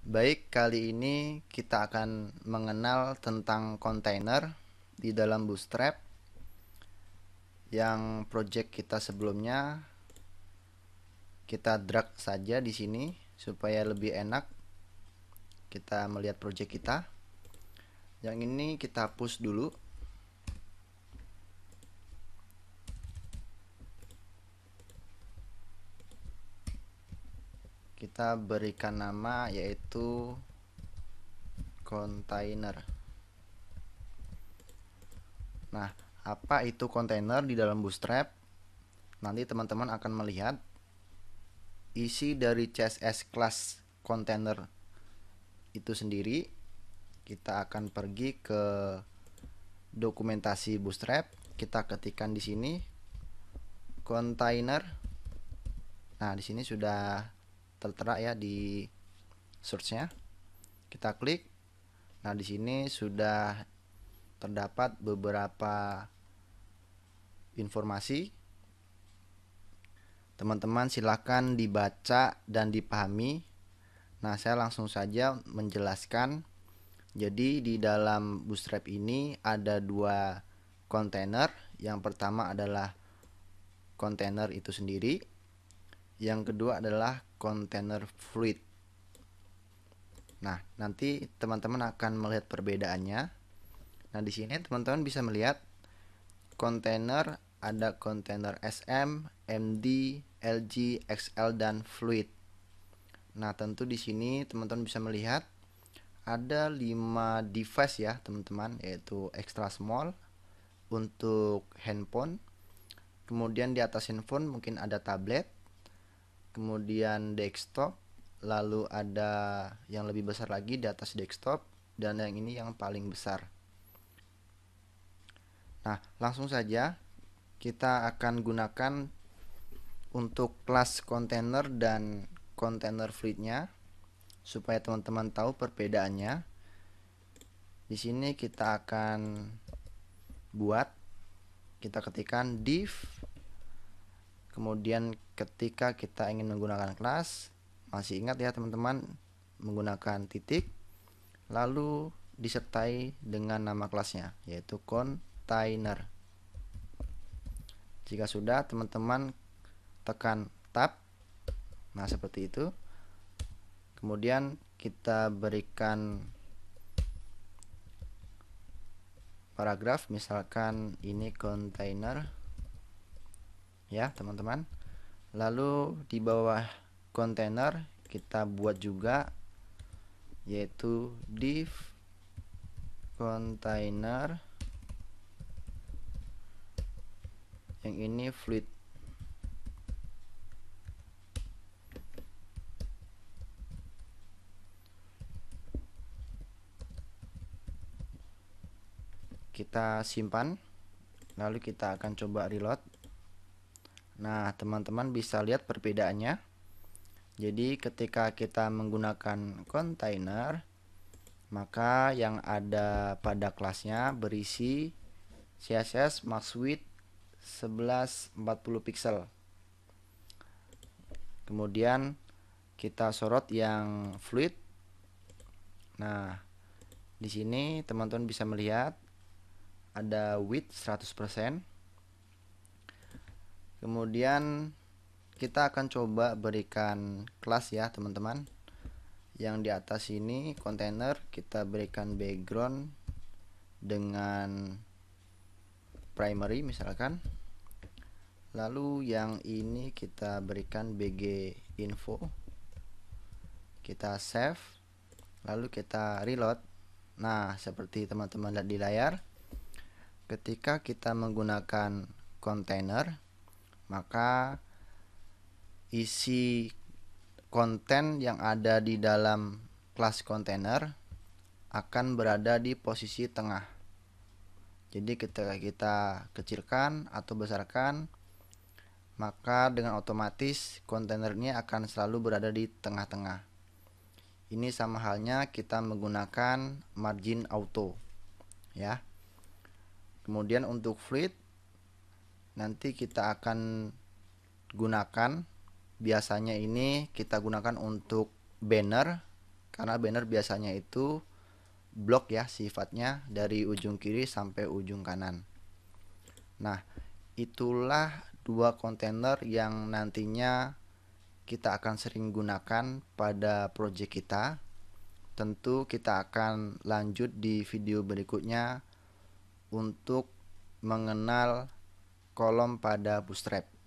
Baik, kali ini kita akan mengenal tentang kontainer di dalam Bootstrap yang project kita sebelumnya kita drag saja di sini supaya lebih enak kita melihat project kita. Yang ini kita hapus dulu kita berikan nama yaitu container nah apa itu container di dalam bootstrap nanti teman-teman akan melihat isi dari CSS class container itu sendiri kita akan pergi ke dokumentasi bootstrap kita ketikkan di sini container nah di sini sudah tertera ya di searchnya kita klik nah di sini sudah terdapat beberapa informasi teman-teman silahkan dibaca dan dipahami nah saya langsung saja menjelaskan jadi di dalam bootstrap ini ada dua kontainer yang pertama adalah kontainer itu sendiri yang kedua adalah container fluid. Nah, nanti teman-teman akan melihat perbedaannya. Nah, di sini teman-teman bisa melihat container ada container SM, MD, LG, XL dan fluid. Nah, tentu di sini teman-teman bisa melihat ada lima device ya, teman-teman, yaitu extra small untuk handphone. Kemudian di atas handphone mungkin ada tablet, kemudian desktop, lalu ada yang lebih besar lagi di atas desktop, dan yang ini yang paling besar. Nah, langsung saja kita akan gunakan untuk kelas container dan container fleetnya supaya teman-teman tahu perbedaannya. Di sini kita akan buat kita ketikkan div kemudian ketika kita ingin menggunakan kelas masih ingat ya teman-teman menggunakan titik lalu disertai dengan nama kelasnya yaitu container jika sudah teman-teman tekan tab nah seperti itu kemudian kita berikan paragraf misalkan ini container ya teman-teman lalu di bawah kontainer kita buat juga yaitu div container yang ini fluid kita simpan lalu kita akan coba reload Nah, teman-teman bisa lihat perbedaannya. Jadi, ketika kita menggunakan container maka yang ada pada kelasnya berisi CSS max width 1140 pixel. Kemudian kita sorot yang fluid. Nah, di sini teman-teman bisa melihat ada width 100%, kemudian kita akan coba berikan kelas ya teman-teman yang di atas ini kontainer kita berikan background dengan primary misalkan lalu yang ini kita berikan bg info kita save lalu kita reload nah seperti teman-teman lihat di layar ketika kita menggunakan kontainer maka isi konten yang ada di dalam kelas kontainer akan berada di posisi tengah. Jadi ketika kita kecilkan atau besarkan, maka dengan otomatis kontainernya akan selalu berada di tengah-tengah. Ini sama halnya kita menggunakan margin auto. Ya. Kemudian untuk fluid nanti kita akan gunakan biasanya ini kita gunakan untuk banner karena banner biasanya itu blok ya sifatnya dari ujung kiri sampai ujung kanan nah itulah dua kontainer yang nantinya kita akan sering gunakan pada project kita tentu kita akan lanjut di video berikutnya untuk mengenal kolom pada bootstrap